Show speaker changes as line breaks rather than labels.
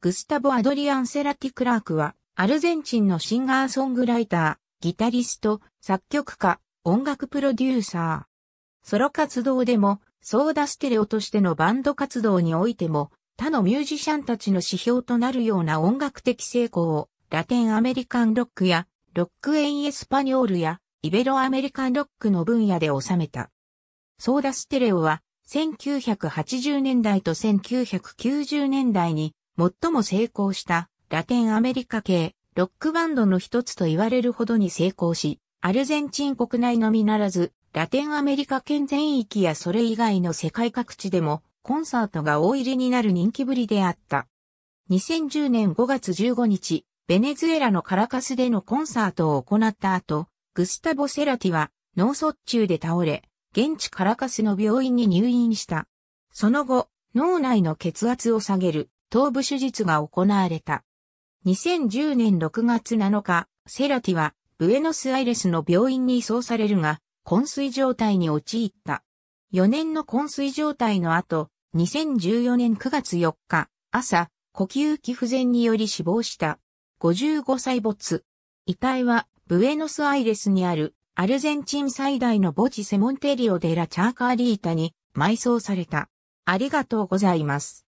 グスタボ・アドリアン・セラティ・クラークは、アルゼンチンのシンガーソン
グライター、ギタリスト、作曲家、音楽プロデューサー。ソロ活動でも、ソーダステレオとしてのバンド活動においても、他のミュージシャンたちの指標となるような音楽的成功を、ラテンアメリカンロックや、ロックエンエスパニョールや、イベロアメリカンロックの分野で収めた。ソーダステレオは1980年代と1990年代に最も成功したラテンアメリカ系ロックバンドの一つと言われるほどに成功し、アルゼンチン国内のみならず、ラテンアメリカ圏全域やそれ以外の世界各地でもコンサートが大入りになる人気ぶりであった。2010年5月15日、ベネズエラのカラカスでのコンサートを行った後、グスタボ・セラティは脳卒中で倒れ、現地カラカスの病院に入院した。その後、脳内の血圧を下げる頭部手術が行われた。2010年6月7日、セラティはブエノスアイレスの病院に移送されるが、昏睡状態に陥った。4年の昏睡状態の後、2014年9月4日、朝、呼吸器不全により死亡した。55歳没。遺体は、ブエノスアイレスにある、アルゼンチン最大の墓地セモンテリオデラ・チ
ャーカーリータに埋葬された。ありがとうございます。